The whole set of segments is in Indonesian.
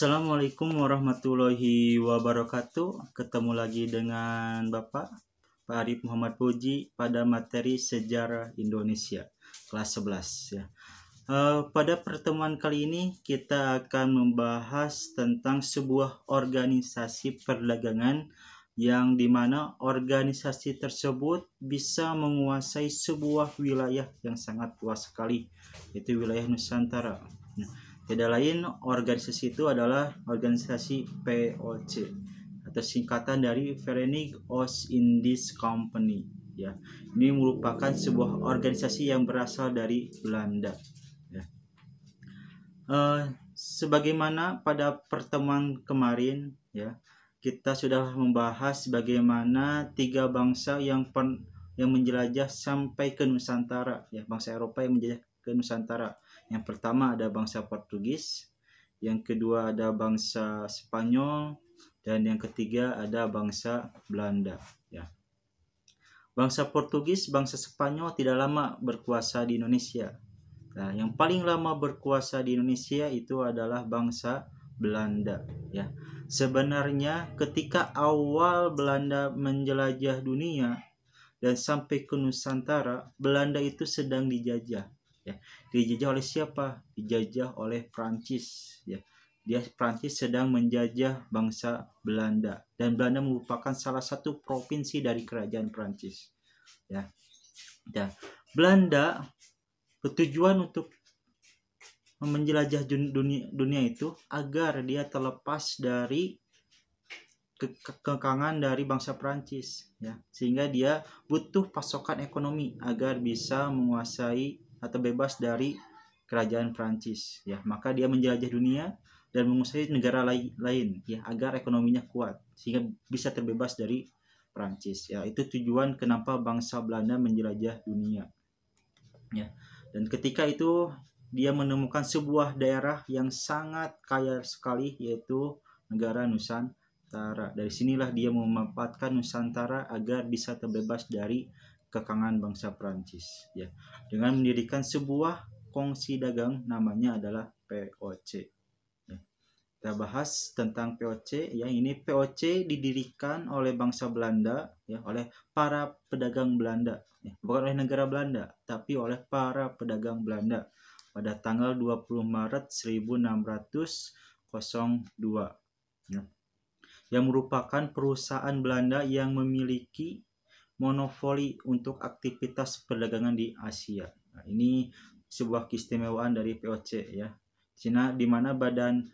Assalamualaikum warahmatullahi wabarakatuh. Ketemu lagi dengan Bapak Pak Arif Muhammad Puji pada materi sejarah Indonesia kelas 11 ya. Uh, pada pertemuan kali ini kita akan membahas tentang sebuah organisasi perdagangan yang dimana organisasi tersebut bisa menguasai sebuah wilayah yang sangat luas sekali yaitu wilayah Nusantara. Nah, Beda lain, organisasi itu adalah organisasi POC atau singkatan dari Vereenigde Os Indies Company. Ya, ini merupakan sebuah organisasi yang berasal dari Belanda. Ya. Uh, sebagaimana pada pertemuan kemarin, ya, kita sudah membahas bagaimana tiga bangsa yang pen, yang menjelajah sampai ke Nusantara, ya, bangsa Eropa yang menjelajah ke Nusantara yang pertama ada bangsa Portugis, yang kedua ada bangsa Spanyol, dan yang ketiga ada bangsa Belanda. Ya. Bangsa Portugis, bangsa Spanyol tidak lama berkuasa di Indonesia. Nah, yang paling lama berkuasa di Indonesia itu adalah bangsa Belanda. Ya, sebenarnya ketika awal Belanda menjelajah dunia dan sampai ke Nusantara, Belanda itu sedang dijajah ya dijajah oleh siapa dijajah oleh Prancis ya dia Prancis sedang menjajah bangsa Belanda dan Belanda merupakan salah satu provinsi dari kerajaan Prancis ya dan Belanda bertujuan untuk menjelajah dunia, dunia itu agar dia terlepas dari ke kekangan dari bangsa Prancis ya sehingga dia butuh pasokan ekonomi agar bisa menguasai atau bebas dari kerajaan Prancis ya maka dia menjelajah dunia dan menguasai negara lai lain ya agar ekonominya kuat sehingga bisa terbebas dari Prancis ya itu tujuan kenapa bangsa Belanda menjelajah dunia ya dan ketika itu dia menemukan sebuah daerah yang sangat kaya sekali yaitu negara Nusantara dari sinilah dia memanfaatkan Nusantara agar bisa terbebas dari kekangan bangsa perancis ya dengan mendirikan sebuah kongsi dagang namanya adalah POC. Ya. Kita bahas tentang POC ya ini POC didirikan oleh bangsa Belanda ya oleh para pedagang Belanda ya. bukan oleh negara Belanda tapi oleh para pedagang Belanda pada tanggal 20 Maret 1602 ya. yang merupakan perusahaan Belanda yang memiliki monopoli untuk aktivitas perdagangan di Asia. Nah, ini sebuah keistimewaan dari POC ya. Cina di mana Badan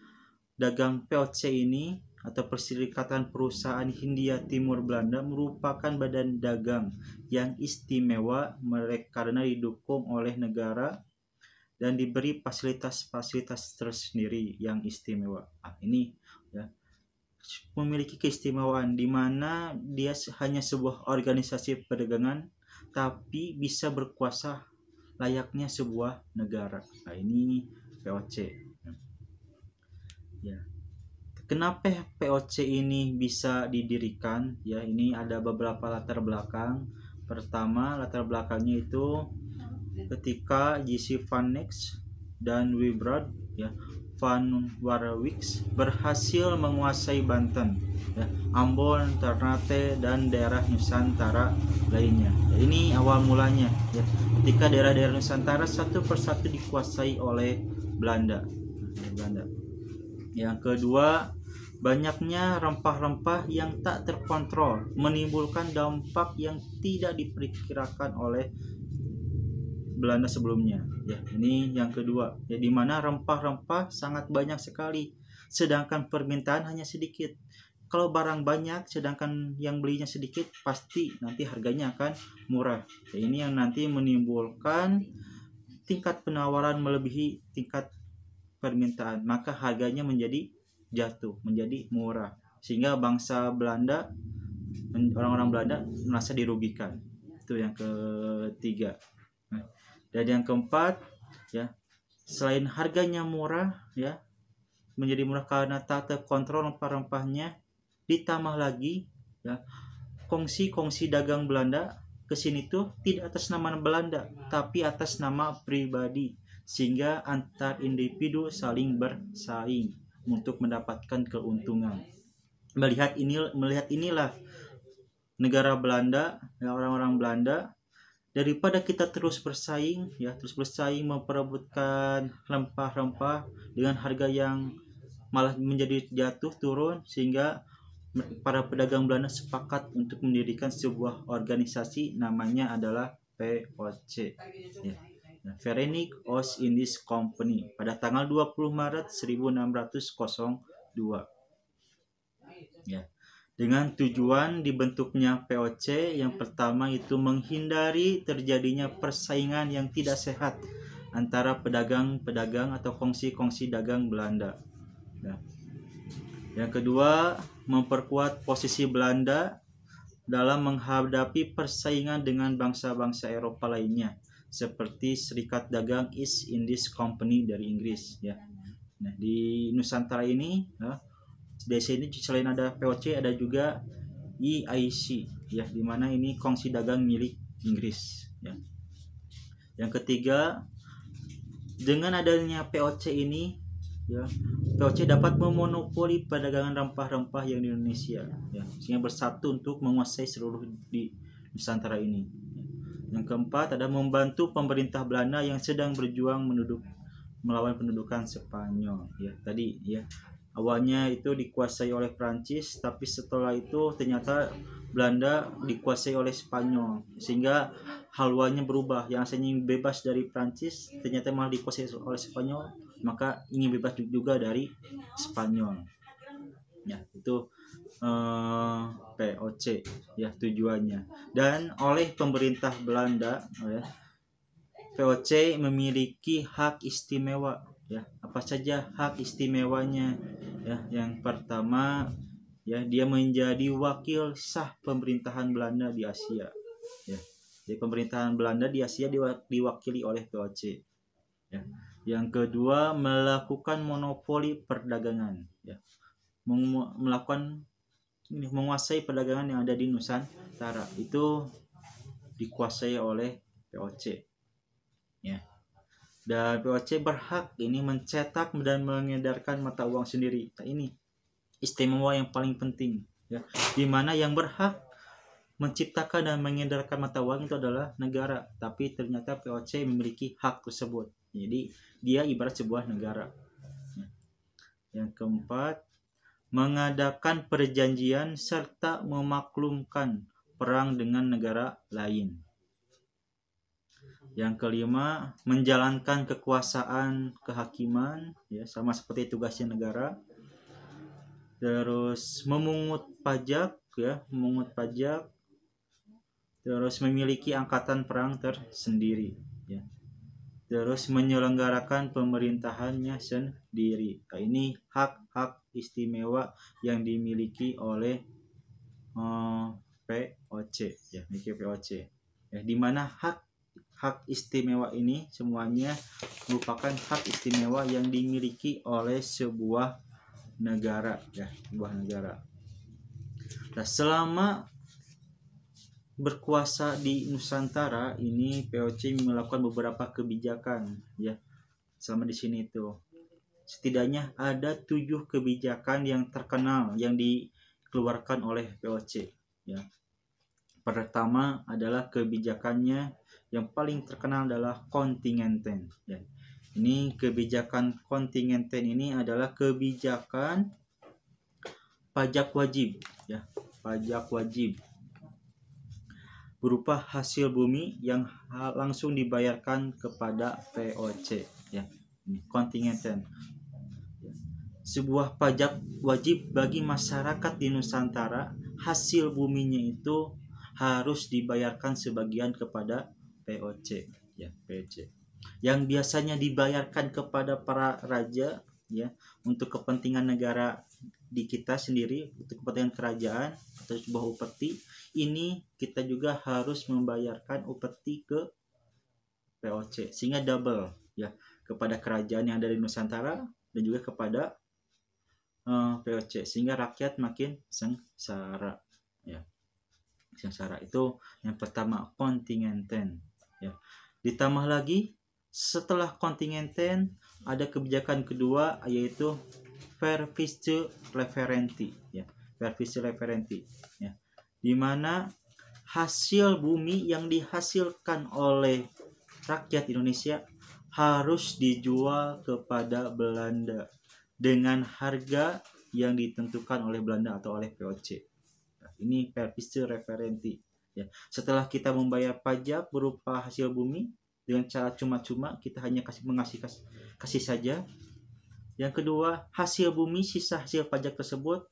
Dagang POC ini atau Perserikatan Perusahaan Hindia Timur Belanda merupakan badan dagang yang istimewa mereka karena didukung oleh negara dan diberi fasilitas-fasilitas tersendiri yang istimewa. Nah, ini ya memiliki keistimewaan di mana dia hanya sebuah organisasi perdagangan tapi bisa berkuasa layaknya sebuah negara. Nah, ini POC. Ya. Kenapa POC ini bisa didirikan? Ya, ini ada beberapa latar belakang. Pertama, latar belakangnya itu ketika JC dan Webrad, ya Van Warwicks berhasil menguasai Banten, ya, Ambon, Ternate, dan daerah Nusantara lainnya. Ya, ini awal mulanya, ya, ketika daerah-daerah Nusantara satu persatu dikuasai oleh Belanda. Belanda. Yang kedua, banyaknya rempah-rempah yang tak terkontrol menimbulkan dampak yang tidak diperkirakan oleh Belanda sebelumnya. Ya, ini yang kedua. Ya di mana rempah-rempah sangat banyak sekali, sedangkan permintaan hanya sedikit. Kalau barang banyak sedangkan yang belinya sedikit, pasti nanti harganya akan murah. Ya, ini yang nanti menimbulkan tingkat penawaran melebihi tingkat permintaan, maka harganya menjadi jatuh, menjadi murah. Sehingga bangsa Belanda orang-orang Belanda merasa dirugikan. Itu yang ketiga dan yang keempat ya selain harganya murah ya menjadi murah karena tak terkontrol rempah-rempahnya ditambah lagi ya kongsi-kongsi dagang Belanda ke sini tuh tidak atas nama Belanda tapi atas nama pribadi sehingga antar individu saling bersaing untuk mendapatkan keuntungan melihat ini melihat inilah negara Belanda ya, orang-orang Belanda daripada kita terus bersaing ya terus bersaing memperebutkan rempah-rempah dengan harga yang malah menjadi jatuh turun sehingga para pedagang Belanda sepakat untuk mendirikan sebuah organisasi namanya adalah VOC ya. Nah, Verenig Os Indies Company pada tanggal 20 Maret 1602 ya dengan tujuan dibentuknya POC yang pertama itu menghindari terjadinya persaingan yang tidak sehat antara pedagang-pedagang atau kongsi-kongsi dagang Belanda. Nah, yang kedua, memperkuat posisi Belanda dalam menghadapi persaingan dengan bangsa-bangsa Eropa lainnya seperti Serikat Dagang East Indies Company dari Inggris ya. Nah, di Nusantara ini nah, DC ini selain ada POC ada juga EIC ya dimana ini kongsi dagang milik Inggris ya. Yang ketiga dengan adanya POC ini ya POC dapat memonopoli perdagangan rempah-rempah yang di Indonesia ya sehingga bersatu untuk menguasai seluruh di Nusantara ini. Yang keempat ada membantu pemerintah Belanda yang sedang berjuang menduduk melawan pendudukan Spanyol ya tadi ya Awalnya itu dikuasai oleh Prancis, tapi setelah itu ternyata Belanda dikuasai oleh Spanyol. Sehingga haluannya berubah. Yang asalnya ingin bebas dari Prancis ternyata malah dikuasai oleh Spanyol, maka ingin bebas juga dari Spanyol. Ya, itu eh, POC ya tujuannya. Dan oleh pemerintah Belanda, ya, POC memiliki hak istimewa ya apa saja hak istimewanya ya yang pertama ya dia menjadi wakil sah pemerintahan Belanda di Asia ya di pemerintahan Belanda di Asia diwakili oleh VOC ya yang kedua melakukan monopoli perdagangan ya melakukan ini menguasai perdagangan yang ada di Nusantara itu dikuasai oleh VOC ya dan POC berhak ini mencetak dan mengedarkan mata uang sendiri. Nah, ini istimewa yang paling penting ya. Di mana yang berhak menciptakan dan mengedarkan mata uang itu adalah negara, tapi ternyata POC memiliki hak tersebut. Jadi dia ibarat sebuah negara. Yang keempat, mengadakan perjanjian serta memaklumkan perang dengan negara lain. Yang kelima, menjalankan kekuasaan kehakiman ya sama seperti tugasnya negara. Terus memungut pajak ya, memungut pajak. Terus memiliki angkatan perang tersendiri ya. Terus menyelenggarakan pemerintahannya sendiri. Nah, ini hak-hak istimewa yang dimiliki oleh eh, POC ya, POC. Ya, eh, di mana hak hak istimewa ini semuanya merupakan hak istimewa yang dimiliki oleh sebuah negara ya sebuah negara nah selama berkuasa di Nusantara ini POC melakukan beberapa kebijakan ya selama di sini itu setidaknya ada tujuh kebijakan yang terkenal yang dikeluarkan oleh POC ya Pertama adalah kebijakannya yang paling terkenal adalah kontingenten. Ya. Ini kebijakan kontingenten ini adalah kebijakan pajak wajib ya, pajak wajib berupa hasil bumi yang langsung dibayarkan kepada POC, ya. Ini kontingenten. Ya. Sebuah pajak wajib bagi masyarakat di Nusantara hasil buminya itu harus dibayarkan sebagian kepada POC ya POC yang biasanya dibayarkan kepada para raja ya untuk kepentingan negara di kita sendiri untuk kepentingan kerajaan atau sebuah upeti ini kita juga harus membayarkan upeti ke POC sehingga double ya kepada kerajaan yang ada di Nusantara dan juga kepada uh, eh, POC sehingga rakyat makin sengsara ya sengsara itu yang pertama kontingenten ya ditambah lagi setelah kontingenten ada kebijakan kedua yaitu verfice referenti ya verfice referenti ya di mana hasil bumi yang dihasilkan oleh rakyat Indonesia harus dijual kepada Belanda dengan harga yang ditentukan oleh Belanda atau oleh VOC ini perpis referenti. Ya. Setelah kita membayar pajak berupa hasil bumi dengan cara cuma-cuma, kita hanya kasih mengasih kasih, kasih saja. Yang kedua, hasil bumi sisa hasil pajak tersebut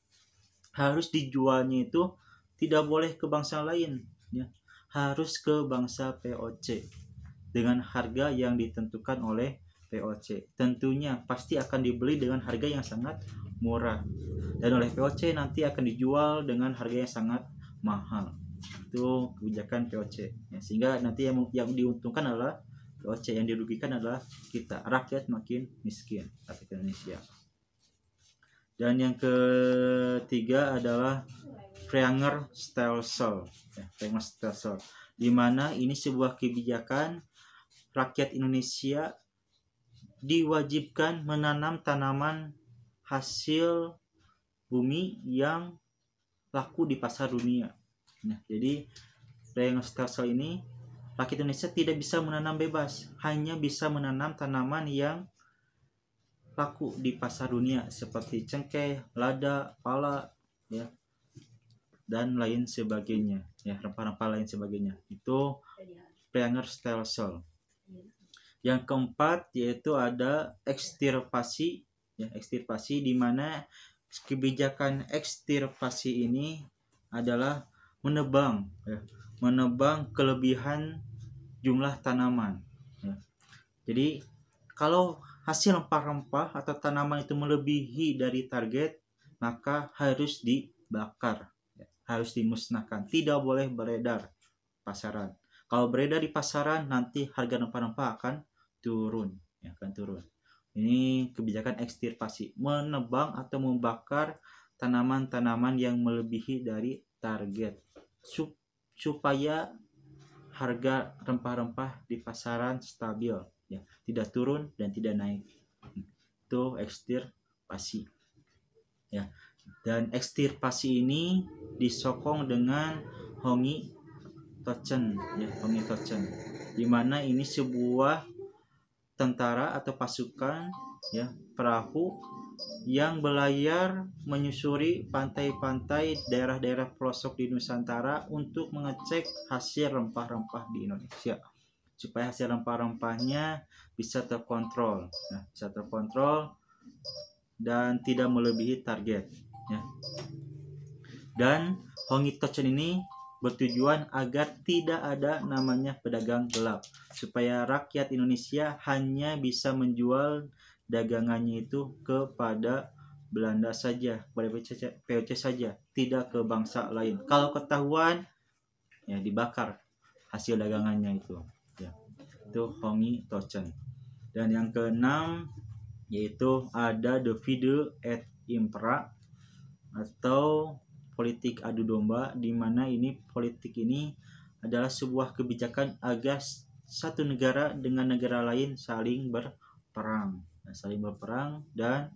harus dijualnya itu tidak boleh ke bangsa lain, ya. Harus ke bangsa POC dengan harga yang ditentukan oleh POC. Tentunya pasti akan dibeli dengan harga yang sangat murah dan oleh POC nanti akan dijual dengan harga yang sangat mahal itu kebijakan POC ya, sehingga nanti yang yang diuntungkan adalah POC yang dirugikan adalah kita rakyat makin miskin rakyat Indonesia dan yang ketiga adalah Preanger Stelsel ya, Preanger Stelsel di mana ini sebuah kebijakan rakyat Indonesia diwajibkan menanam tanaman hasil bumi yang laku di pasar dunia. Nah, jadi Rhinostersal ini rakyat Indonesia tidak bisa menanam bebas, hanya bisa menanam tanaman yang laku di pasar dunia seperti cengkeh, lada, pala, ya dan lain sebagainya ya rempah-rempah lain sebagainya itu Pranger Stelsel iya. yang keempat yaitu ada ekstirpasi ya ekstirpasi di mana kebijakan ekstirpasi ini adalah menebang ya, menebang kelebihan jumlah tanaman ya. jadi kalau hasil rempah-rempah atau tanaman itu melebihi dari target maka harus dibakar ya. harus dimusnahkan tidak boleh beredar pasaran kalau beredar di pasaran nanti harga rempah-rempah akan turun ya, akan turun ini kebijakan ekstirpasi, menebang atau membakar tanaman-tanaman yang melebihi dari target supaya harga rempah-rempah di pasaran stabil, ya, tidak turun dan tidak naik. Itu ekstirpasi. Ya. Dan ekstirpasi ini disokong dengan hongi tochen, ya, hongi tochen. Di mana ini sebuah tentara atau pasukan ya perahu yang berlayar menyusuri pantai-pantai daerah-daerah pelosok di Nusantara untuk mengecek hasil rempah-rempah di Indonesia supaya hasil rempah-rempahnya bisa terkontrol nah, bisa terkontrol dan tidak melebihi target ya. dan Hongi Tochen ini bertujuan agar tidak ada namanya pedagang gelap, supaya rakyat Indonesia hanya bisa menjual dagangannya itu kepada Belanda saja, kepada POC saja, tidak ke bangsa lain. Kalau ketahuan, ya dibakar hasil dagangannya itu. Ya. Itu Hongi Tochen. Dan yang keenam yaitu ada the video at impra atau politik adu domba di mana ini politik ini adalah sebuah kebijakan agar satu negara dengan negara lain saling berperang nah, saling berperang dan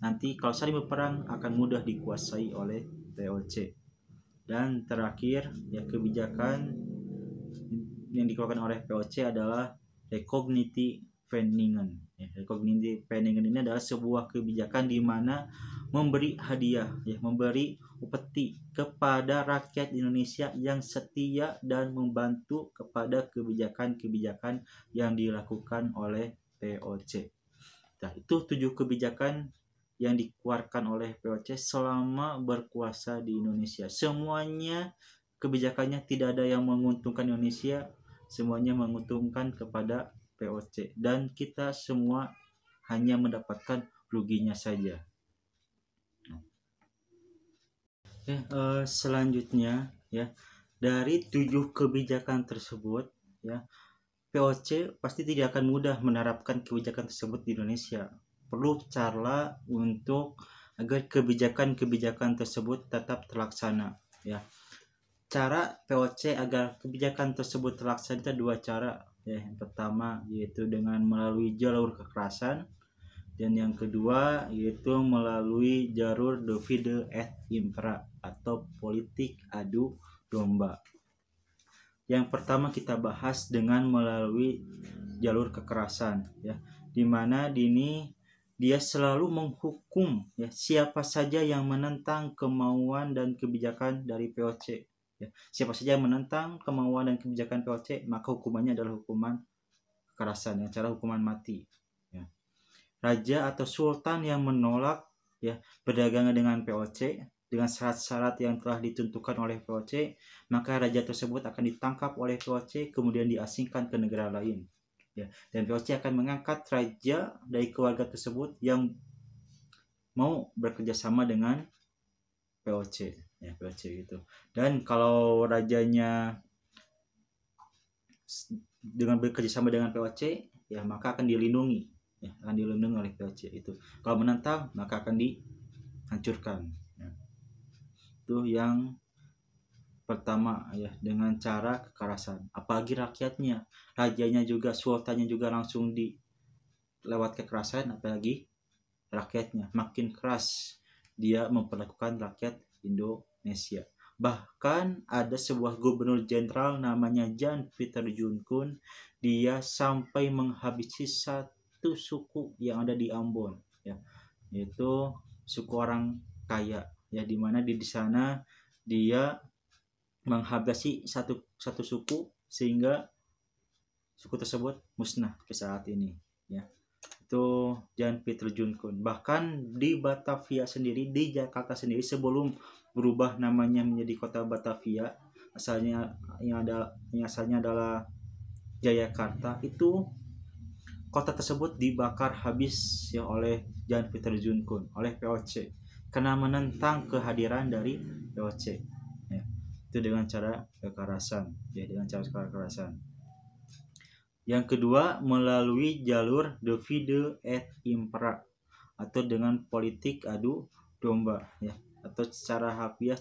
nanti kalau saling berperang akan mudah dikuasai oleh TOC dan terakhir ya kebijakan yang dikeluarkan oleh POC adalah recogniti Veningen ya, recogniti ini adalah sebuah kebijakan di mana memberi hadiah ya memberi upeti kepada rakyat Indonesia yang setia dan membantu kepada kebijakan-kebijakan yang dilakukan oleh POC. Nah, itu tujuh kebijakan yang dikeluarkan oleh POC selama berkuasa di Indonesia. Semuanya kebijakannya tidak ada yang menguntungkan Indonesia, semuanya menguntungkan kepada POC dan kita semua hanya mendapatkan ruginya saja. Oke, ya, uh, selanjutnya ya dari tujuh kebijakan tersebut ya POC pasti tidak akan mudah menerapkan kebijakan tersebut di Indonesia. Perlu cara untuk agar kebijakan-kebijakan tersebut tetap terlaksana ya. Cara POC agar kebijakan tersebut terlaksana itu dua cara ya. Yang pertama yaitu dengan melalui jalur kekerasan dan yang kedua yaitu melalui jalur divide et impera atau politik adu domba. Yang pertama kita bahas dengan melalui jalur kekerasan ya, di mana Dini dia selalu menghukum ya siapa saja yang menentang kemauan dan kebijakan dari POC. Ya, siapa saja yang menentang kemauan dan kebijakan POC maka hukumannya adalah hukuman kekerasan, ya, cara hukuman mati raja atau sultan yang menolak ya berdagang dengan POC dengan syarat-syarat yang telah ditentukan oleh POC, maka raja tersebut akan ditangkap oleh POC kemudian diasingkan ke negara lain. Ya, dan POC akan mengangkat raja dari keluarga tersebut yang mau bekerja sama dengan POC, ya POC itu Dan kalau rajanya dengan bekerja sama dengan POC, ya maka akan dilindungi ya, akan dilindungi oleh bajak itu kalau menentang maka akan dihancurkan ya. itu yang pertama ya dengan cara kekerasan apalagi rakyatnya rajanya juga sultannya juga langsung di lewat kekerasan apalagi rakyatnya makin keras dia memperlakukan rakyat Indonesia bahkan ada sebuah gubernur jenderal namanya Jan Peter Junkun dia sampai menghabisi satu satu suku yang ada di Ambon ya yaitu suku orang kaya ya di mana di sana dia menghabisi satu satu suku sehingga suku tersebut musnah ke saat ini ya itu Jan Peter Junkun bahkan di Batavia sendiri di Jakarta sendiri sebelum berubah namanya menjadi kota Batavia asalnya yang ada yang asalnya adalah Jayakarta itu kota tersebut dibakar habis ya oleh Jan Peter Junkun oleh POC karena menentang kehadiran dari POC ya. itu dengan cara kekerasan ya dengan cara kekerasan yang kedua melalui jalur divide et impera atau dengan politik adu domba ya atau secara hafiah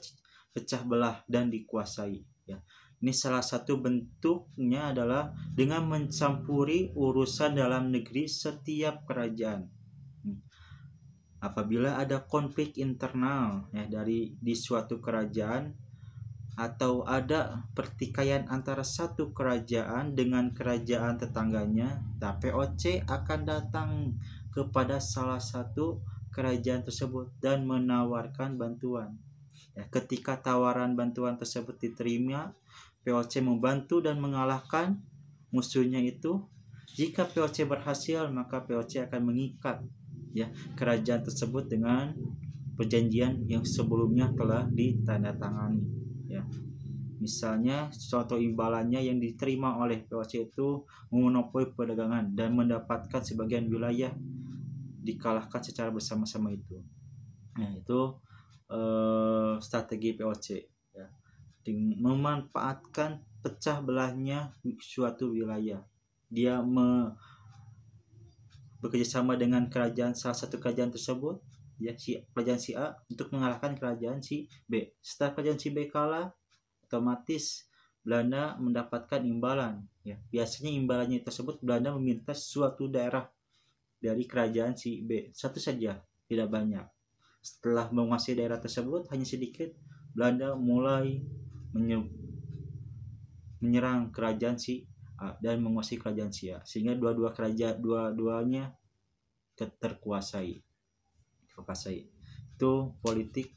pecah belah dan dikuasai ya ini salah satu bentuknya adalah dengan mencampuri urusan dalam negeri setiap kerajaan. Hmm. Apabila ada konflik internal ya dari di suatu kerajaan atau ada pertikaian antara satu kerajaan dengan kerajaan tetangganya, TPOC akan datang kepada salah satu kerajaan tersebut dan menawarkan bantuan. Ya, ketika tawaran bantuan tersebut diterima, POC membantu dan mengalahkan musuhnya itu. Jika POC berhasil, maka POC akan mengikat ya kerajaan tersebut dengan perjanjian yang sebelumnya telah ditandatangani. Ya. Misalnya, suatu imbalannya yang diterima oleh POC itu memonopoli perdagangan dan mendapatkan sebagian wilayah dikalahkan secara bersama-sama itu. Nah, itu uh, strategi POC ya memanfaatkan pecah belahnya suatu wilayah dia me bekerja dengan kerajaan salah satu kerajaan tersebut ya si kerajaan si A untuk mengalahkan kerajaan si B setelah kerajaan si B kalah otomatis Belanda mendapatkan imbalan ya biasanya imbalannya tersebut Belanda meminta suatu daerah dari kerajaan si B satu saja tidak banyak setelah menguasai daerah tersebut hanya sedikit, Belanda mulai menyerang kerajaan si A dan menguasai kerajaan si A sehingga dua-dua kerajaan dua-duanya terkuasai. Terkuasai. Itu politik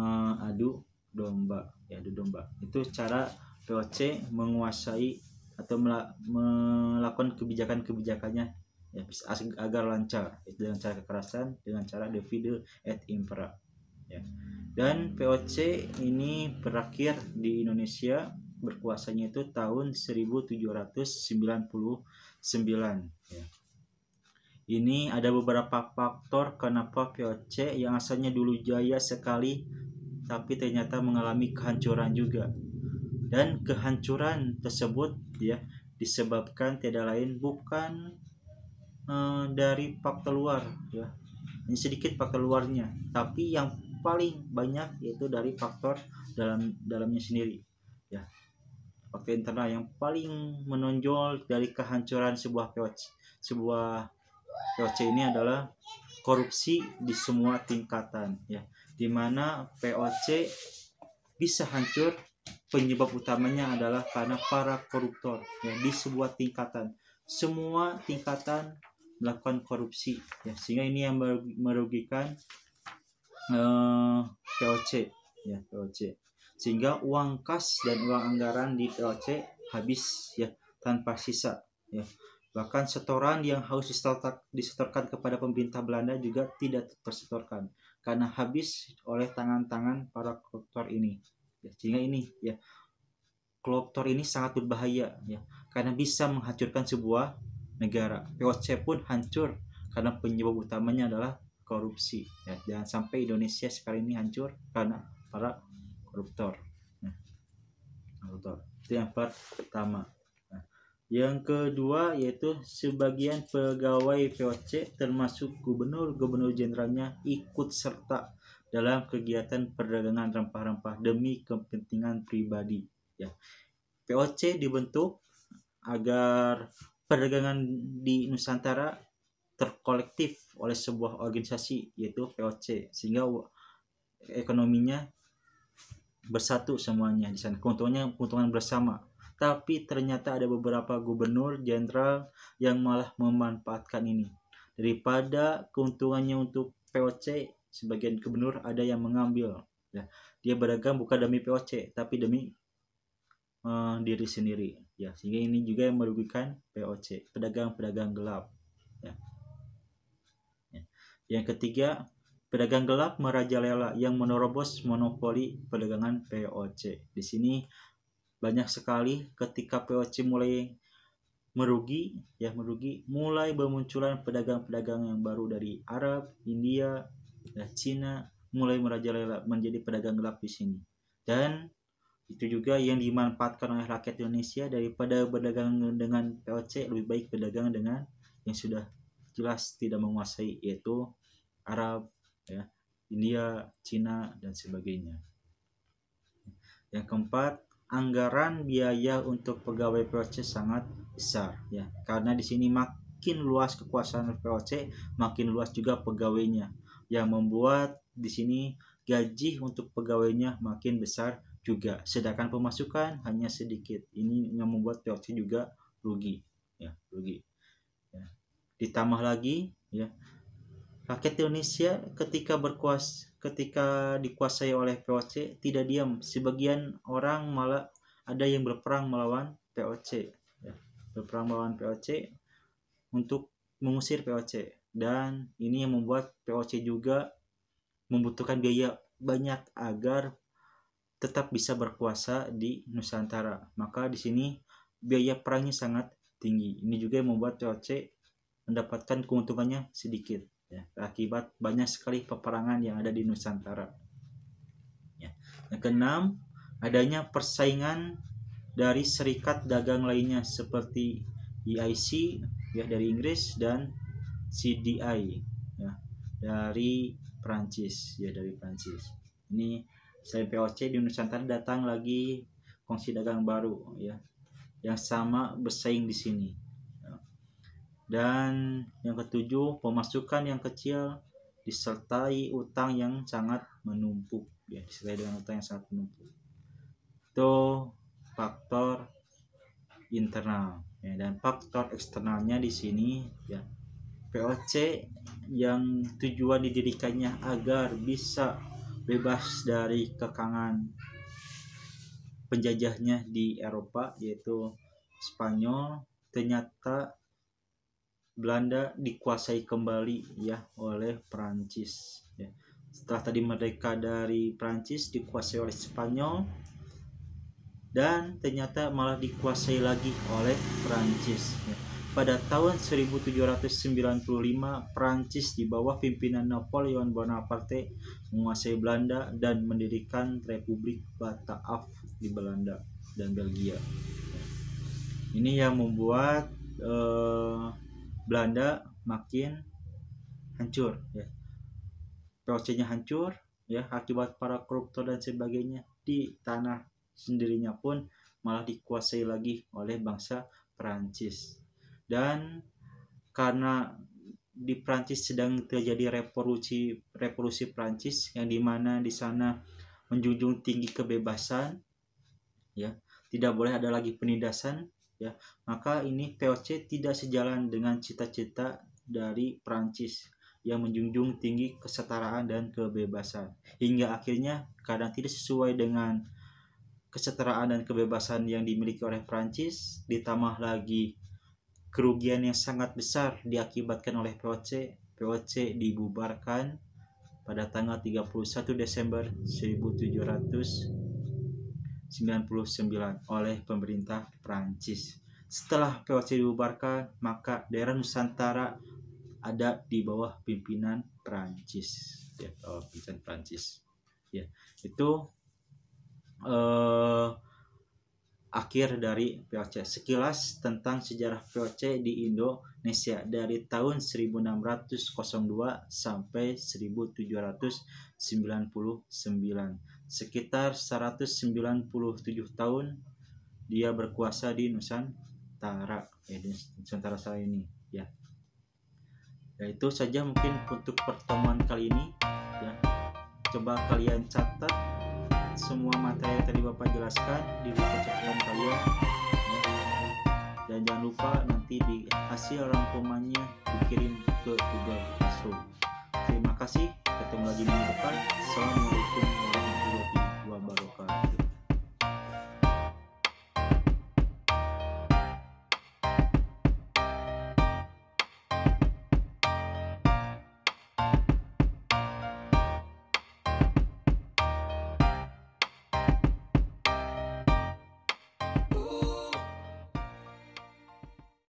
uh, adu domba, ya adu domba. Itu cara VOC menguasai atau melakukan kebijakan-kebijakannya ya agar lancar dengan cara kekerasan dengan cara divide et impera ya dan POC ini berakhir di Indonesia berkuasanya itu tahun 1799 ya. Ini ada beberapa faktor kenapa poc yang asalnya dulu jaya sekali tapi ternyata mengalami kehancuran juga. Dan kehancuran tersebut ya disebabkan tidak lain bukan Eh, dari faktor luar ya ini sedikit faktor luarnya tapi yang paling banyak yaitu dari faktor dalam dalamnya sendiri ya faktor internal yang paling menonjol dari kehancuran sebuah POC sebuah POC ini adalah korupsi di semua tingkatan ya dimana POC bisa hancur penyebab utamanya adalah karena para koruptor ya di sebuah tingkatan semua tingkatan melakukan korupsi ya sehingga ini yang merugikan uh, eh, POC ya POC sehingga uang kas dan uang anggaran di POC habis ya tanpa sisa ya bahkan setoran yang harus disetorkan kepada pemerintah Belanda juga tidak tersetorkan karena habis oleh tangan-tangan para koruptor ini ya, sehingga ini ya koruptor ini sangat berbahaya ya karena bisa menghancurkan sebuah negara. POC pun hancur karena penyebab utamanya adalah korupsi. Ya, jangan sampai Indonesia sekarang ini hancur karena para koruptor. Nah, koruptor. Itu yang pertama. Nah, yang kedua yaitu sebagian pegawai POC termasuk gubernur, gubernur jenderalnya ikut serta dalam kegiatan perdagangan rempah-rempah demi kepentingan pribadi. Ya, POC dibentuk agar perdagangan di Nusantara terkolektif oleh sebuah organisasi yaitu POC sehingga ekonominya bersatu semuanya di sana keuntungannya keuntungan bersama tapi ternyata ada beberapa gubernur jenderal yang malah memanfaatkan ini daripada keuntungannya untuk POC sebagian gubernur ada yang mengambil ya, dia beragam bukan demi POC tapi demi uh, diri sendiri ya sehingga ini juga yang merugikan POC pedagang-pedagang gelap ya. ya. yang ketiga pedagang gelap merajalela yang menerobos monopoli perdagangan POC di sini banyak sekali ketika POC mulai merugi ya merugi mulai bermunculan pedagang-pedagang yang baru dari Arab, India, ya, Cina mulai merajalela menjadi pedagang gelap di sini dan itu juga yang dimanfaatkan oleh rakyat Indonesia daripada berdagang dengan POC lebih baik berdagang dengan yang sudah jelas tidak menguasai yaitu Arab, ya, India, Cina dan sebagainya. Yang keempat, anggaran biaya untuk pegawai POC sangat besar ya karena di sini makin luas kekuasaan POC, makin luas juga pegawainya yang membuat di sini gaji untuk pegawainya makin besar juga sedangkan pemasukan hanya sedikit ini yang membuat POC juga rugi ya rugi ya. ditambah lagi ya rakyat Indonesia ketika berkuas ketika dikuasai oleh POC tidak diam sebagian orang malah ada yang berperang melawan POC ya. berperang melawan POC untuk mengusir POC dan ini yang membuat POC juga membutuhkan biaya banyak agar tetap bisa berkuasa di Nusantara. Maka di sini biaya perangnya sangat tinggi. Ini juga yang membuat VOC mendapatkan keuntungannya sedikit ya, akibat banyak sekali peperangan yang ada di Nusantara. Ya. Yang keenam, adanya persaingan dari serikat dagang lainnya seperti EIC ya dari Inggris dan CDI ya dari Prancis ya dari Prancis. Ini saya POC di Nusantara datang lagi kongsi dagang baru ya yang sama bersaing di sini dan yang ketujuh pemasukan yang kecil disertai utang yang sangat menumpuk ya disertai dengan utang yang sangat menumpuk itu faktor internal ya, dan faktor eksternalnya di sini ya POC yang tujuan didirikannya agar bisa bebas dari kekangan penjajahnya di Eropa yaitu Spanyol ternyata Belanda dikuasai kembali ya oleh Perancis ya. setelah tadi mereka dari Perancis dikuasai oleh Spanyol dan ternyata malah dikuasai lagi oleh Perancis ya pada tahun 1795, Prancis di bawah pimpinan Napoleon Bonaparte menguasai Belanda dan mendirikan Republik Bataaf di Belanda dan Belgia. Ini yang membuat eh, Belanda makin hancur ya. hancur ya akibat para koruptor dan sebagainya di tanah sendirinya pun malah dikuasai lagi oleh bangsa Perancis dan karena di Prancis sedang terjadi revolusi revolusi Prancis yang dimana di sana menjunjung tinggi kebebasan ya tidak boleh ada lagi penindasan ya maka ini VOC tidak sejalan dengan cita-cita dari Prancis yang menjunjung tinggi kesetaraan dan kebebasan hingga akhirnya kadang tidak sesuai dengan kesetaraan dan kebebasan yang dimiliki oleh Prancis ditambah lagi kerugian yang sangat besar diakibatkan oleh POC. POC dibubarkan pada tanggal 31 Desember 1799 oleh pemerintah Prancis. Setelah POC dibubarkan, maka daerah Nusantara ada di bawah pimpinan Prancis. Ya, oh, pimpinan Prancis. Ya, itu eh akhir dari VOC. Sekilas tentang sejarah VOC di Indonesia dari tahun 1602 sampai 1799. Sekitar 197 tahun dia berkuasa di Nusantara. Eh, di Nusantara saya ini ya. Ya itu saja mungkin untuk pertemuan kali ini ya. Coba kalian catat semua materi yang tadi Bapak jelaskan di buku catatan kalian dan jangan lupa nanti di hasil rangkumannya dikirim ke Google Classroom. Terima kasih, ketemu lagi minggu depan. Assalamualaikum warahmatullahi wabarakatuh.